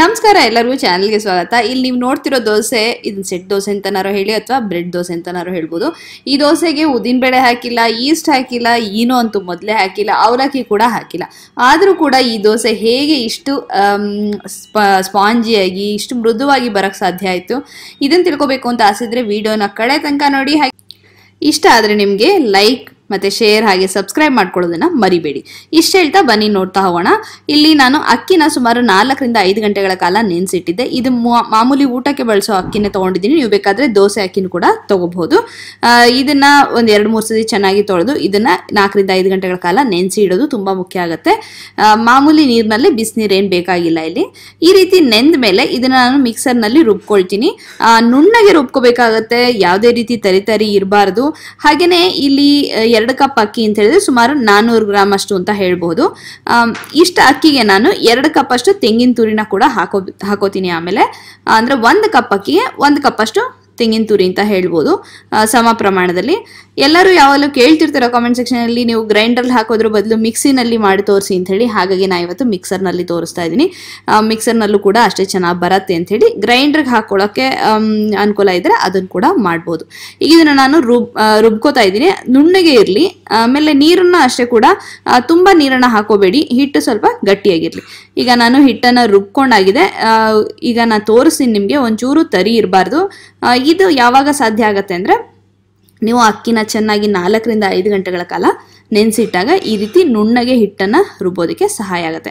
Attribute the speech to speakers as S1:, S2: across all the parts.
S1: ನಮಸ್ಕಾರ ಎಲ್ಲರಿಗೂ ಚಾನಲ್ಗೆ ಸ್ವಾಗತ ಇಲ್ಲಿ ನೀವು ನೋಡ್ತಿರೋ ದೋಸೆ ಇದನ್ನ ಸೆಟ್ ದೋಸೆ ಅಂತನಾರು ಹೇಳಿ ಅಥವಾ ಬ್ರೆಡ್ ದೋಸೆ ಅಂತನಾರು ಹೇಳ್ಬೋದು ಈ ದೋಸೆಗೆ ಬೇಳೆ ಹಾಕಿಲ್ಲ ಈಸ್ಟ್ ಹಾಕಿಲ್ಲ ಏನೋ ಅಂತೂ ಮೊದಲೇ ಹಾಕಿಲ್ಲ ಅವಲಕ್ಕಿ ಕೂಡ ಹಾಕಿಲ್ಲ ಆದರೂ ಕೂಡ ಈ ದೋಸೆ ಹೇಗೆ ಇಷ್ಟು ಸ್ಪಾಂಜಿಯಾಗಿ ಇಷ್ಟು ಮೃದುವಾಗಿ ಬರೋಕ್ಕೆ ಸಾಧ್ಯ ಆಯಿತು ಇದನ್ನು ತಿಳ್ಕೊಬೇಕು ಅಂತ ಇದ್ರೆ ವಿಡಿಯೋನ ಕಡೆ ತನಕ ನೋಡಿ ಹಾಗೆ ಇಷ್ಟ ಆದರೆ ನಿಮಗೆ ಲೈಕ್ ಮತ್ತೆ ಶೇರ್ ಹಾಗೆ ಸಬ್ಸ್ಕ್ರೈಬ್ ಮಾಡ್ಕೊಳ್ಳೋದನ್ನ ಮರಿಬೇಡಿ ಇಷ್ಟ ಹೇಳ್ತಾ ಬನ್ನಿ ನೋಡ್ತಾ ಹೋಗೋಣ ಇಲ್ಲಿ ನಾನು ಅಕ್ಕಿನ ಸುಮಾರು ನಾಲ್ಕರಿಂದ ಐದು ಗಂಟೆಗಳ ಕಾಲ ನೆನೆಸಿಟ್ಟಿದ್ದೆ ಇದು ಮಾಮೂಲಿ ಊಟಕ್ಕೆ ಬಳಸೋ ಅಕ್ಕಿನ ತಗೊಂಡಿದ್ದೀನಿ ನೀವು ಬೇಕಾದ್ರೆ ದೋಸೆ ಅಕ್ಕಿನ ಕೂಡ ತಗೋಬಹುದು ಇದನ್ನ ಒಂದು ಎರಡು ಮೂರು ಸತಿ ಚೆನ್ನಾಗಿ ತೊಳೆದು ಇದನ್ನು ನಾಲ್ಕರಿಂದ ಐದು ಗಂಟೆಗಳ ಕಾಲ ನೆನೆಸಿ ಇಡೋದು ತುಂಬಾ ಮುಖ್ಯ ಆಗುತ್ತೆ ಮಾಮೂಲಿ ನೀರಿನಲ್ಲಿ ಬಿಸಿನೀರು ಏನು ಬೇಕಾಗಿಲ್ಲ ಇಲ್ಲಿ ಈ ರೀತಿ ನೆಂದ ಮೇಲೆ ಇದನ್ನ ನಾನು ಮಿಕ್ಸರ್ನಲ್ಲಿ ರುಬ್ಕೊಳ್ತೀನಿ ನುಣ್ಣಗೆ ರುಬ್ಕೋಬೇಕಾಗತ್ತೆ ಯಾವುದೇ ರೀತಿ ತರಿತರಿ ಇರಬಾರದು ಇರಬಾರ್ದು ಇಲ್ಲಿ ಎರಡು ಕಪ್ ಅಕ್ಕಿ ಅಂತ ಹೇಳಿದ್ರೆ ಸುಮಾರು ನಾನ್ನೂರು ಗ್ರಾಮ್ ಅಷ್ಟು ಅಂತ ಅಹ್ ಇಷ್ಟ ಅಕ್ಕಿಗೆ ನಾನು ಎರಡು ಕಪ್ ಅಷ್ಟು ತೆಂಗಿನ ತುರಿನ ಕೂಡ ಹಾಕೋ ಹಾಕೋತೀನಿ ಆಮೇಲೆ ಅಂದ್ರೆ ಒಂದ್ ಕಪ್ ಅಕ್ಕಿಗೆ ಒಂದು ಕಪ್ ಅಷ್ಟು ತೆಂಗಿನ ತುರಿ ಅಂತ ಹೇಳ್ಬೋದು ಸಮ ಪ್ರಮಾಣದಲ್ಲಿ ಎಲ್ಲರೂ ಯಾವಾಗಲೂ ಕೇಳ್ತಿರ್ತಾರೆ ಕಾಮೆಂಟ್ ಸೆಕ್ಷನಲ್ಲಿ ನೀವು ಗ್ರೈಂಡರ್ಲ್ಲಿ ಹಾಕೋದ್ರ ಬದಲು ಮಿಕ್ಸಿನಲ್ಲಿ ಮಾಡಿ ತೋರಿಸಿ ಅಂತ ಹೇಳಿ ಹಾಗಾಗಿ ನಾ ಇವತ್ತು ಮಿಕ್ಸರ್ನಲ್ಲಿ ತೋರಿಸ್ತಾ ಇದ್ದೀನಿ ಮಿಕ್ಸರ್ನಲ್ಲೂ ಕೂಡ ಅಷ್ಟೇ ಚೆನ್ನಾಗಿ ಬರತ್ತೆ ಅಂತ ಹೇಳಿ ಗ್ರೈಂಡರ್ಗೆ ಹಾಕೊಳ್ಳೋಕ್ಕೆ ಅನುಕೂಲ ಇದ್ದರೆ ಅದನ್ನು ಕೂಡ ಮಾಡ್ಬೋದು ಈಗ ಇದನ್ನು ನಾನು ರುಬ್ ರುಬ್ಕೋತಾ ಇದ್ದೀನಿ ನುಣ್ಣಗೆ ಇರಲಿ ಆಮೇಲೆ ನೀರನ್ನು ಅಷ್ಟೇ ಕೂಡ ತುಂಬ ನೀರನ್ನ ಹಾಕೋಬೇಡಿ ಹಿಟ್ಟು ಸ್ವಲ್ಪ ಗಟ್ಟಿಯಾಗಿರ್ಲಿ ಈಗ ನಾನು ಹಿಟ್ಟನ್ನು ರುಬ್ಕೊಂಡಾಗಿದೆ ಈಗ ನಾನು ತೋರಿಸ್ತೀನಿ ನಿಮಗೆ ಒಂಚೂರು ತರಿ ಇರಬಾರ್ದು ಈ ಇದು ಯಾವಾಗ ಸಾಧ್ಯ ಆಗುತ್ತೆ ಅಂದರೆ ನೀವು ಅಕ್ಕಿನ ಚೆನ್ನಾಗಿ ನಾಲ್ಕರಿಂದ ಐದು ಗಂಟೆಗಳ ಕಾಲ ನೆನೆಸಿಟ್ಟಾಗ ಈ ರೀತಿ ನುಣ್ಣಗೆ ಹಿಟ್ಟನ್ನು ರುಬ್ಬೋದಕ್ಕೆ ಸಹಾಯ ಆಗುತ್ತೆ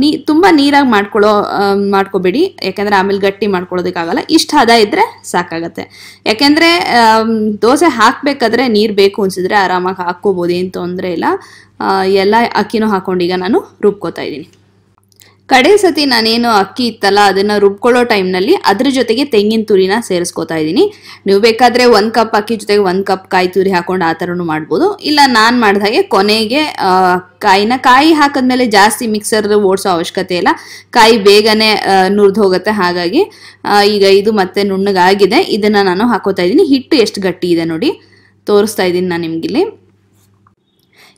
S1: ನೀ ತುಂಬ ನೀರಾಗಿ ಮಾಡ್ಕೊಳ್ಳೋ ಮಾಡ್ಕೋಬೇಡಿ ಯಾಕೆಂದರೆ ಆಮೇಲೆ ಗಟ್ಟಿ ಮಾಡ್ಕೊಳ್ಳೋದಕ್ಕಾಗಲ್ಲ ಇಷ್ಟು ಹದ ಇದ್ದರೆ ಸಾಕಾಗತ್ತೆ ಯಾಕೆಂದರೆ ದೋಸೆ ಹಾಕಬೇಕಾದ್ರೆ ನೀರು ಬೇಕು ಅನಿಸಿದ್ರೆ ಆರಾಮಾಗಿ ಹಾಕ್ಕೋಬೋದು ಏನು ತೊಂದರೆ ಇಲ್ಲ ಎಲ್ಲ ಅಕ್ಕಿನೂ ಹಾಕ್ಕೊಂಡು ಈಗ ನಾನು ರುಬ್ಕೋತಾ ಇದ್ದೀನಿ ಕಡೆ ಸತಿ ನಾನೇನು ಅಕ್ಕಿ ಇತ್ತಲ್ಲ ಅದನ್ನು ರುಬ್ಕೊಳ್ಳೋ ಟೈಮ್ನಲ್ಲಿ ಅದ್ರ ಜೊತೆಗೆ ತೆಂಗಿನ ತುರಿನ ಸೇರಿಸ್ಕೊತಾ ಇದ್ದೀನಿ ನೀವು ಬೇಕಾದರೆ ಒಂದು ಕಪ್ ಅಕ್ಕಿ ಜೊತೆಗೆ ಒಂದು ಕಪ್ ಕಾಯಿ ತುರಿ ಹಾಕೊಂಡು ಆ ಥರನೂ ಮಾಡ್ಬೋದು ಇಲ್ಲ ನಾನು ಮಾಡಿದ ಹಾಗೆ ಕೊನೆಗೆ ಕಾಯಿನ ಕಾಯಿ ಹಾಕಿದ್ಮೇಲೆ ಜಾಸ್ತಿ ಮಿಕ್ಸರ್ ಓಡಿಸೋ ಅವಶ್ಯಕತೆ ಇಲ್ಲ ಕಾಯಿ ಬೇಗನೆ ನುರಿದು ಹೋಗುತ್ತೆ ಹಾಗಾಗಿ ಈಗ ಇದು ಮತ್ತೆ ನುಣ್ಣಗಾಗಿದೆ ಇದನ್ನು ನಾನು ಹಾಕೋತಾ ಇದ್ದೀನಿ ಹಿಟ್ಟು ಎಷ್ಟು ಗಟ್ಟಿ ಇದೆ ನೋಡಿ ತೋರಿಸ್ತಾ ಇದ್ದೀನಿ ನಾನು ಇಲ್ಲಿ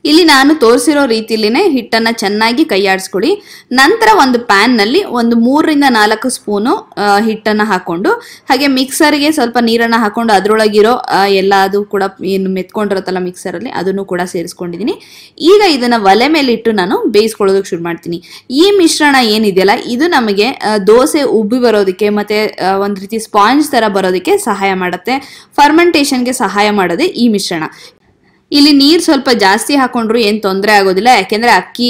S1: ಇಲ್ಲಿ ನಾನು ತೋರಿಸಿರೋ ರೀತಿಲಿನೇ ಹಿಟ್ಟನ್ನು ಚೆನ್ನಾಗಿ ಕೈಯಾಡಿಸ್ಕೊಳ್ಳಿ ನಂತರ ಒಂದು ಪ್ಯಾನ್ನಲ್ಲಿ ಒಂದು ಮೂರರಿಂದ ನಾಲ್ಕು ಸ್ಪೂನು ಹಿಟ್ಟನ್ನು ಹಾಕ್ಕೊಂಡು ಹಾಗೆ ಮಿಕ್ಸರ್ಗೆ ಸ್ವಲ್ಪ ನೀರನ್ನು ಹಾಕ್ಕೊಂಡು ಅದರೊಳಗಿರೋ ಎಲ್ಲ ಅದು ಕೂಡ ಏನು ಮೆತ್ಕೊಂಡಿರುತ್ತಲ್ಲ ಮಿಕ್ಸರಲ್ಲಿ ಅದನ್ನು ಕೂಡ ಸೇರಿಸ್ಕೊಂಡಿದ್ದೀನಿ ಈಗ ಇದನ್ನು ಒಲೆ ಮೇಲೆ ಇಟ್ಟು ನಾನು ಬೇಯಿಸ್ಕೊಳ್ಳೋದಕ್ಕೆ ಶುರು ಮಾಡ್ತೀನಿ ಈ ಮಿಶ್ರಣ ಏನಿದೆಯಲ್ಲ ಇದು ನಮಗೆ ದೋಸೆ ಉಬ್ಬಿ ಬರೋದಕ್ಕೆ ಮತ್ತು ಒಂದು ರೀತಿ ಸ್ಪಾಂಜ್ ಥರ ಬರೋದಕ್ಕೆ ಸಹಾಯ ಮಾಡುತ್ತೆ ಫರ್ಮೆಂಟೇಷನ್ಗೆ ಸಹಾಯ ಮಾಡೋದೇ ಈ ಮಿಶ್ರಣ ಇಲ್ಲಿ ನೀರು ಸ್ವಲ್ಪ ಜಾಸ್ತಿ ಹಾಕೊಂಡ್ರು ಏನು ತೊಂದರೆ ಆಗೋದಿಲ್ಲ ಯಾಕೆಂದ್ರೆ ಅಕ್ಕಿ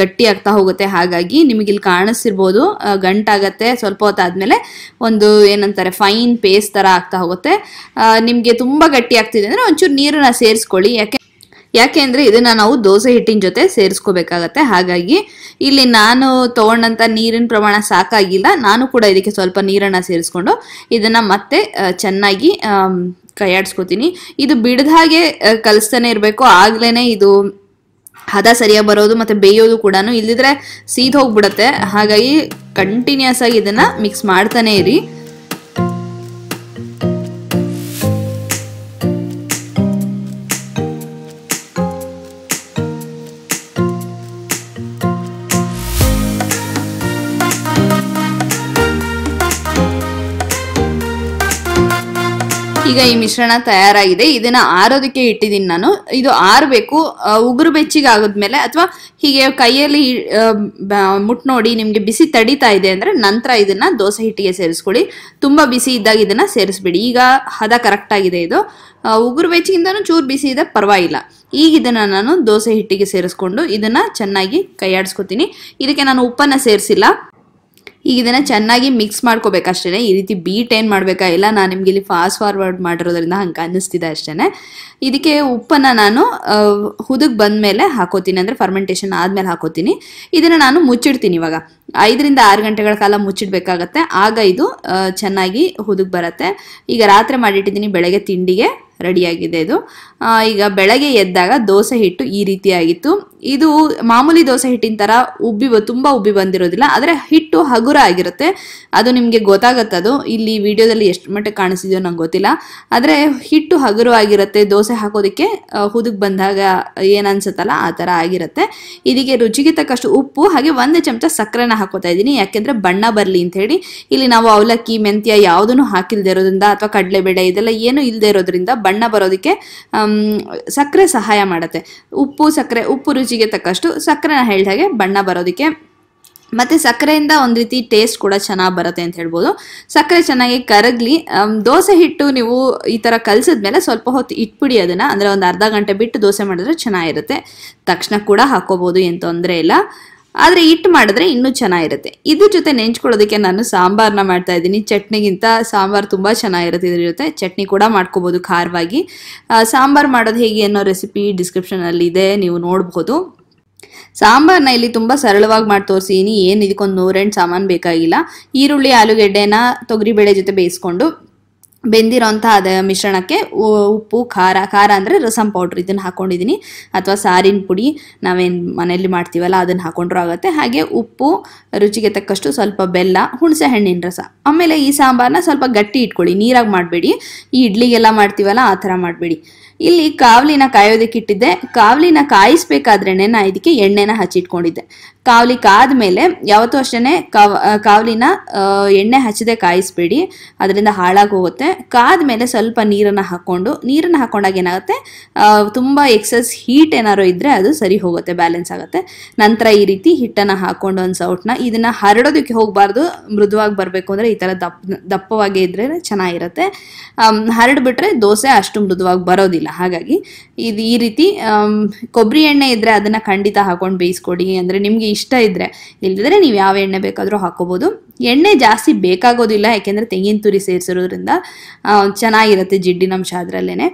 S1: ಗಟ್ಟಿ ಆಗ್ತಾ ಹೋಗುತ್ತೆ ಹಾಗಾಗಿ ನಿಮಗೆ ಇಲ್ಲಿ ಕಾಣಿಸ್ತಿರ್ಬೋದು ಗಂಟಾಗತ್ತೆ ಸ್ವಲ್ಪ ಹೊತ್ತಾದ್ಮೇಲೆ ಒಂದು ಏನಂತಾರೆ ಫೈನ್ ಪೇಸ್ಟ್ ತರ ಆಗ್ತಾ ಹೋಗುತ್ತೆ ನಿಮಗೆ ತುಂಬಾ ಗಟ್ಟಿ ಆಗ್ತಿದೆ ಅಂದ್ರೆ ಒಂಚೂರು ನೀರನ್ನ ಸೇರಿಸ್ಕೊಳ್ಳಿ ಯಾಕೆ ಯಾಕೆಂದ್ರೆ ಇದನ್ನ ನಾವು ದೋಸೆ ಹಿಟ್ಟಿನ ಜೊತೆ ಸೇರಿಸ್ಕೋಬೇಕಾಗತ್ತೆ ಹಾಗಾಗಿ ಇಲ್ಲಿ ನಾನು ತಗೊಂಡಂತ ನೀರಿನ ಪ್ರಮಾಣ ಸಾಕಾಗಿಲ್ಲ ನಾನು ಕೂಡ ಇದಕ್ಕೆ ಸ್ವಲ್ಪ ನೀರನ್ನ ಸೇರಿಸ್ಕೊಂಡು ಇದನ್ನ ಮತ್ತೆ ಚೆನ್ನಾಗಿ ಕೈಯಾಡ್ಸ್ಕೊತೀನಿ ಇದು ಬಿಡದ ಹಾಗೆ ಕಲಿಸ್ತಾನೆ ಇರಬೇಕು ಆಗ್ಲೇನೆ ಇದು ಹದ ಸರಿಯಾಗಿ ಬರೋದು ಮತ್ತು ಬೇಯೋದು ಕೂಡ ಇಲ್ಲದಿದ್ರೆ ಸೀದ್ ಹೋಗ್ಬಿಡತ್ತೆ ಹಾಗಾಗಿ ಕಂಟಿನ್ಯೂಸ್ ಆಗಿ ಇದನ್ನ ಮಿಕ್ಸ್ ಮಾಡ್ತಾನೆ ಇರಿ ಈಗ ಈ ಮಿಶ್ರಣ ತಯಾರಾಗಿದೆ ಇದನ್ನ ಆರೋದಕ್ಕೆ ಇಟ್ಟಿದ್ದೀನಿ ನಾನು ಇದು ಆರಬೇಕು ಉಗುರು ಬೆಚ್ಚಿಗೆ ಆಗದ್ಮೇಲೆ ಅಥವಾ ಹೀಗೆ ಕೈಯಲ್ಲಿ ಮುಟ್ ನೋಡಿ ನಿಮ್ಗೆ ಬಿಸಿ ತಡಿತಾ ಇದೆ ಅಂದ್ರೆ ನಂತರ ಇದನ್ನ ದೋಸೆ ಹಿಟ್ಟಿಗೆ ಸೇರಿಸ್ಕೊಳ್ಳಿ ತುಂಬಾ ಬಿಸಿ ಇದ್ದಾಗ ಇದನ್ನ ಸೇರಿಸ್ಬಿಡಿ ಈಗ ಹದ ಕರೆಕ್ಟ್ ಆಗಿದೆ ಇದು ಉಗುರು ಬೆಚ್ಚಿಗಿಂದಾನು ಚೂರು ಬಿಸಿ ಇದೆ ಪರವಾಗಿಲ್ಲ ಈಗ ಇದನ್ನ ನಾನು ದೋಸೆ ಹಿಟ್ಟಿಗೆ ಸೇರಿಸ್ಕೊಂಡು ಇದನ್ನ ಚೆನ್ನಾಗಿ ಕೈಯಾಡಿಸ್ಕೊತೀನಿ ಇದಕ್ಕೆ ನಾನು ಉಪ್ಪನ್ನ ಸೇರಿಸಿಲ್ಲ ಈಗ ಇದನ್ನು ಚೆನ್ನಾಗಿ ಮಿಕ್ಸ್ ಮಾಡ್ಕೋಬೇಕು ಈ ರೀತಿ ಬೀಟ್ ಏನು ಮಾಡಬೇಕಾ ಇಲ್ಲ ನಾನು ನಿಮಗೆ ಇಲ್ಲಿ ಫಾಸ್ಟ್ ಫಾರ್ವರ್ಡ್ ಮಾಡಿರೋದ್ರಿಂದ ಹಂಗೆ ಅನ್ನಿಸ್ತಿದೆ ಅಷ್ಟೇ ಇದಕ್ಕೆ ಉಪ್ಪನ್ನು ನಾನು ಹುದುಗ್ ಬಂದಮೇಲೆ ಹಾಕೋತೀನಿ ಅಂದರೆ ಫರ್ಮೆಂಟೇಷನ್ ಆದಮೇಲೆ ಹಾಕೋತೀನಿ ಇದನ್ನು ನಾನು ಮುಚ್ಚಿಡ್ತೀನಿ ಇವಾಗ ಐದರಿಂದ ಆರು ಗಂಟೆಗಳ ಕಾಲ ಮುಚ್ಚಿಡ್ಬೇಕಾಗತ್ತೆ ಆಗ ಇದು ಚೆನ್ನಾಗಿ ಹುದುಗ್ ಬರುತ್ತೆ ಈಗ ರಾತ್ರಿ ಮಾಡಿಟ್ಟಿದ್ದೀನಿ ಬೆಳಗ್ಗೆ ತಿಂಡಿಗೆ ರೆಡಿಯಾಗಿದೆ ಇದು ಈಗ ಬೆಳಗ್ಗೆ ಎದ್ದಾಗ ದೋಸೆ ಹಿಟ್ಟು ಈ ರೀತಿಯಾಗಿತ್ತು ಇದು ಮಾಮೂಲಿ ದೋಸೆ ಹಿಟ್ಟಿನ ತರ ಉಬ್ಬಿ ತುಂಬ ಉಬ್ಬಿ ಬಂದಿರೋದಿಲ್ಲ ಆದರೆ ಹಿಟ್ಟು ಹಗುರ ಆಗಿರುತ್ತೆ ಅದು ನಿಮಗೆ ಗೊತ್ತಾಗತ್ತದು ಇಲ್ಲಿ ವಿಡಿಯೋದಲ್ಲಿ ಎಷ್ಟು ಮಟ್ಟಿಗೆ ಕಾಣಿಸಿದೆಯೋ ನಂಗೆ ಗೊತ್ತಿಲ್ಲ ಆದರೆ ಹಿಟ್ಟು ಹಗುರವಾಗಿರುತ್ತೆ ದೋಸೆ ಹಾಕೋದಕ್ಕೆ ಹುದುಗ್ ಬಂದಾಗ ಏನು ಅನ್ಸುತ್ತಲ್ಲ ಆ ಥರ ಆಗಿರುತ್ತೆ ಇದಕ್ಕೆ ರುಚಿಗೆ ತಕ್ಕಷ್ಟು ಉಪ್ಪು ಹಾಗೆ ಒಂದು ಚಮಚ ಸಕ್ಕರೆನ ಹಾಕೋತಾ ಇದ್ದೀನಿ ಯಾಕೆಂದರೆ ಬಣ್ಣ ಬರಲಿ ಅಂತ ಹೇಳಿ ಇಲ್ಲಿ ನಾವು ಅವಲಕ್ಕಿ ಮೆಂತ್ಯ ಯಾವುದನ್ನು ಹಾಕಿಲ್ದೇ ಇರೋದ್ರಿಂದ ಅಥವಾ ಕಡಲೆಬೇಳೆ ಇದೆಲ್ಲ ಏನು ಇಲ್ಲದೆ ಇರೋದ್ರಿಂದ ಬಣ್ಣ ಬರೋದಕ್ಕೆ ಸಕ್ಕರೆ ಸಹಾಯ ಮಾಡುತ್ತೆ ಉಪ್ಪು ಸಕ್ಕರೆ ಉಪ್ಪು ರುಚಿಗೆ ತಕ್ಕಷ್ಟು ಸಕ್ಕರೆನ ಹೇಳಿದ ಹಾಗೆ ಬಣ್ಣ ಬರೋದಕ್ಕೆ ಮತ್ತು ಸಕ್ಕರೆಯಿಂದ ಒಂದು ರೀತಿ ಟೇಸ್ಟ್ ಕೂಡ ಚೆನ್ನಾಗಿ ಬರುತ್ತೆ ಅಂತ ಹೇಳ್ಬೋದು ಸಕ್ಕರೆ ಚೆನ್ನಾಗಿ ಕರಗಲಿ ದೋಸೆ ಹಿಟ್ಟು ನೀವು ಈ ಥರ ಕಲಸಿದ್ಮೇಲೆ ಸ್ವಲ್ಪ ಹೊತ್ತು ಇಟ್ಬಿಡಿ ಅದನ್ನು ಅಂದರೆ ಒಂದು ಅರ್ಧ ಗಂಟೆ ಬಿಟ್ಟು ದೋಸೆ ಮಾಡಿದ್ರೆ ಚೆನ್ನಾಗಿರುತ್ತೆ ತಕ್ಷಣ ಕೂಡ ಹಾಕೋಬೋದು ಏನು ತೊಂದರೆ ಇಲ್ಲ ಆದರೆ ಹಿಟ್ಟು ಮಾಡಿದ್ರೆ ಇನ್ನೂ ಚೆನ್ನಾಗಿರುತ್ತೆ ಇದ್ರ ಜೊತೆ ನೆಂಚ್ಕೊಳ್ಳೋದಕ್ಕೆ ನಾನು ಸಾಂಬಾರನ್ನ ಮಾಡ್ತಾ ಇದ್ದೀನಿ ಚಟ್ನಿಗಿಂತ ಸಾಂಬಾರು ತುಂಬ ಚೆನ್ನಾಗಿರುತ್ತೆ ಇದ್ರ ಜೊತೆ ಚಟ್ನಿ ಕೂಡ ಮಾಡ್ಕೋಬೋದು ಖಾರವಾಗಿ ಸಾಂಬಾರು ಮಾಡೋದು ಹೇಗೆ ಅನ್ನೋ ರೆಸಿಪಿ ಡಿಸ್ಕ್ರಿಪ್ಷನಲ್ಲಿ ಇದೆ ನೀವು ನೋಡ್ಬೋದು ಸಾಂಬಾರನ್ನ ಇಲ್ಲಿ ತುಂಬ ಸರಳವಾಗಿ ಮಾಡಿ ತೋರಿಸಿದ್ದೀನಿ ಏನು ಇದಕ್ಕೊಂದು ನೂರೆಂಟು ಸಾಮಾನು ಬೇಕಾಗಿಲ್ಲ ಈರುಳ್ಳಿ ಆಲೂಗೆಡ್ಡೆನ ತೊಗರಿಬೇಳೆ ಜೊತೆ ಬೇಯಿಸ್ಕೊಂಡು ಬೆಂದಿರೋಂಥ ಅದ ಮಿಶ್ರಣಕ್ಕೆ ಉಪ್ಪು ಖಾರ ಖಾರ ಅಂದರೆ ರಸಂ ಪೌಡ್ರ್ ಇದನ್ನು ಹಾಕ್ಕೊಂಡಿದ್ದೀನಿ ಅಥವಾ ಸಾರಿನ ಪುಡಿ ನಾವೇನು ಮನೆಯಲ್ಲಿ ಮಾಡ್ತೀವಲ್ಲ ಅದನ್ನು ಹಾಕೊಂಡ್ರೂ ಆಗುತ್ತೆ ಹಾಗೆ ಉಪ್ಪು ರುಚಿಗೆ ತಕ್ಕಷ್ಟು ಸ್ವಲ್ಪ ಬೆಲ್ಲ ಹುಣಸೆ ಹಣ್ಣಿನ ರಸ ಆಮೇಲೆ ಈ ಸಾಂಬಾರನ್ನ ಸ್ವಲ್ಪ ಗಟ್ಟಿ ಇಟ್ಕೊಳ್ಳಿ ನೀರಾಗಿ ಮಾಡಬೇಡಿ ಈ ಇಡ್ಲಿಗೆಲ್ಲ ಮಾಡ್ತೀವಲ್ಲ ಆ ಥರ ಮಾಡಬೇಡಿ ಇಲ್ಲಿ ಕಾವಲಿನ ಕಾಯೋದಕ್ಕೆ ಇಟ್ಟಿದ್ದೆ ಕಾವಲಿನ ಕಾಯಿಸ್ಬೇಕಾದ್ರೇನೆ ನಾ ಇದಕ್ಕೆ ಎಣ್ಣೆನ ಹಚ್ಚಿಟ್ಕೊಂಡಿದ್ದೆ ಕಾವಲಿ ಕಾದ್ಮೇಲೆ ಯಾವತ್ತೂ ಅಷ್ಟೇ ಕಾವ್ ಕಾವಲಿನ ಎಣ್ಣೆ ಹಚ್ಚದೆ ಕಾಯಿಸ್ಬೇಡಿ ಅದರಿಂದ ಹಾಳಾಗಿ ಹೋಗುತ್ತೆ ಕಾದ ಮೇಲೆ ಸ್ವಲ್ಪ ನೀರನ್ನು ಹಾಕ್ಕೊಂಡು ನೀರನ್ನು ಹಾಕೊಂಡಾಗ ಏನಾಗುತ್ತೆ ತುಂಬ ಎಕ್ಸಸ್ ಹೀಟ್ ಏನಾದ್ರು ಇದ್ದರೆ ಅದು ಸರಿ ಹೋಗುತ್ತೆ ಬ್ಯಾಲೆನ್ಸ್ ಆಗುತ್ತೆ ನಂತರ ಈ ರೀತಿ ಹಿಟ್ಟನ್ನು ಹಾಕ್ಕೊಂಡು ಒಂದು ಸೌಟ್ನ ಇದನ್ನು ಹರಡೋದಕ್ಕೆ ಹೋಗಬಾರ್ದು ಮೃದುವಾಗಿ ಬರಬೇಕು ಅಂದರೆ ಈ ಥರ ದಪ್ಪ ದಪ್ಪವಾಗಿ ಇದ್ದರೆ ಚೆನ್ನಾಗಿರುತ್ತೆ ಹರಡ್ಬಿಟ್ರೆ ದೋಸೆ ಅಷ್ಟು ಮೃದುವಾಗಿ ಬರೋದಿಲ್ಲ ಹಾಗಾಗಿ ಇದು ಈ ರೀತಿ ಕೊಬ್ಬರಿ ಎಣ್ಣೆ ಇದ್ದರೆ ಅದನ್ನು ಖಂಡಿತ ಹಾಕೊಂಡು ಬೇಯಿಸ್ಕೊಡಿ ಅಂದರೆ ನಿಮಗೆ ಇಷ್ಟ ಇದ್ದರೆ ಇಲ್ಲದಿದ್ರೆ ನೀವು ಯಾವ ಎಣ್ಣೆ ಬೇಕಾದರೂ ಹಾಕೋಬಹುದು ಎಣ್ಣೆ ಜಾಸ್ತಿ ಬೇಕಾಗೋದಿಲ್ಲ ಯಾಕೆಂದರೆ ತೆಂಗಿನ ತುರಿ ಸೇರಿಸಿರೋದ್ರಿಂದ ಚೆನ್ನಾಗಿರುತ್ತೆ ಜಿಡ್ಡಿನಂಶ ಅದರಲ್ಲೇ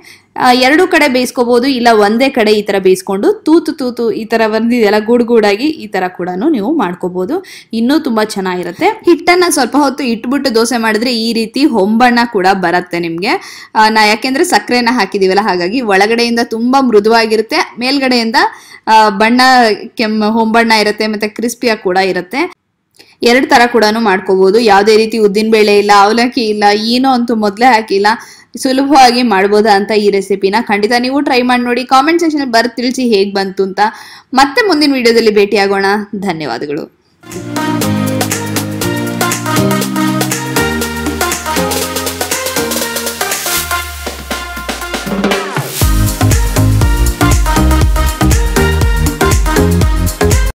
S1: ಎರಡು ಕಡೆ ಬೇಯಿಸ್ಕೋಬೋದು ಇಲ್ಲ ಒಂದೇ ಕಡೆ ಈ ಥರ ಬೇಯಿಸ್ಕೊಂಡು ತೂತು ತೂತು ಈ ಥರ ಬಂದಿದೆಯಲ್ಲ ಗೂಡಾಗಿ ಈ ಥರ ಕೂಡ ನೀವು ಮಾಡ್ಕೋಬೋದು ಇನ್ನೂ ತುಂಬ ಚೆನ್ನಾಗಿರುತ್ತೆ ಹಿಟ್ಟನ್ನು ಸ್ವಲ್ಪ ಹೊತ್ತು ಇಟ್ಬಿಟ್ಟು ದೋಸೆ ಮಾಡಿದ್ರೆ ಈ ರೀತಿ ಹೊಂಬಣ್ಣ ಕೂಡ ಬರುತ್ತೆ ನಿಮಗೆ ನಾ ಯಾಕೆಂದರೆ ಸಕ್ಕರೆನ ಹಾಕಿದ್ದೀವಲ್ಲ ಹಾಗಾಗಿ ಒಳಗಡೆಯಿಂದ ತುಂಬ ಮೃದುವಾಗಿರುತ್ತೆ ಮೇಲ್ಗಡೆಯಿಂದ ಬಣ್ಣ ಕೆಮ್ಮ ಹೊಂಬಣ್ಣ ಇರುತ್ತೆ ಮತ್ತು ಕ್ರಿಸ್ಪಿಯಾಗಿ ಕೂಡ ಇರುತ್ತೆ ಎರಡು ತರ ಕೂಡ ಮಾಡ್ಕೋಬಹುದು ಯಾವ್ದೇ ರೀತಿ ಉದ್ದಿನಬೇಳೆ ಇಲ್ಲ ಅವಲಕ್ಕಿ ಇಲ್ಲ ಏನೋ ಅಂತೂ ಮೊದ್ಲೇ ಹಾಕಿಲ್ಲ ಸುಲಭವಾಗಿ ಮಾಡ್ಬೋದಾ ಅಂತ ಈ ರೆಸಿಪಿನ ಖಂಡಿತ ನೀವು ಟ್ರೈ ಮಾಡಿ ನೋಡಿ ಕಾಮೆಂಟ್ ಸೆಕ್ಷನ್ ಬರ್ ತಿಳಿಸಿ ಹೇಗ್ ಬಂತು ಅಂತ ಮತ್ತೆ ಮುಂದಿನ ವಿಡಿಯೋದಲ್ಲಿ ಆಗೋಣ ಧನ್ಯವಾದಗಳು